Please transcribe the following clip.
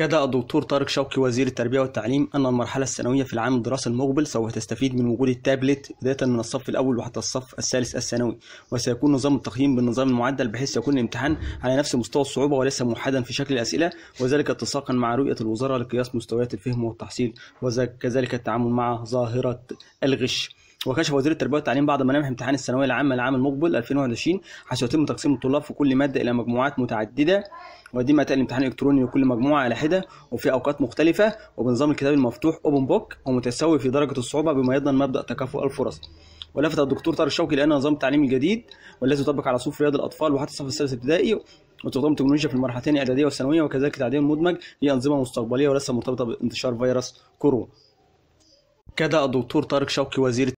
أكد الدكتور طارق شوقي وزير التربية والتعليم أن المرحلة الثانوية في العام الدراسي المقبل سوف تستفيد من وجود التابلت بداية من الصف الأول وحتى الصف الثالث الثانوي وسيكون نظام التقييم بالنظام المعدل بحيث يكون الامتحان على نفس مستوى الصعوبة وليس موحدا في شكل الأسئلة وذلك اتساقا مع رؤية الوزارة لقياس مستويات الفهم والتحصيل وكذلك التعامل مع ظاهرة الغش وكشف وزير التربيه والتعليم بعد ملامح امتحان الثانويه العامه العام المقبل 2021 حيث يتم تقسيم الطلاب في كل ماده الى مجموعات متعدده ودي مثلا الامتحان الالكتروني لكل مجموعه على حده وفي اوقات مختلفه وبنظام الكتاب المفتوح اوبن بوك ومتساوي في درجه الصعوبه بما يضمن مبدا تكافؤ الفرص ولفت الدكتور طارق شوقي لان نظام التعليم الجديد والذي يطبق على صفوف رياض الاطفال وحتى الصف السادس ابتدائي وتقدم تكنولوجيا في المرحلتين الاعداديه والثانويه وكذلك التعليم المدمج هي انظمه مستقبليه ولسه مرتبطه بانتشار فيروس كورونا كذا الدكتور طارق شوقي وزير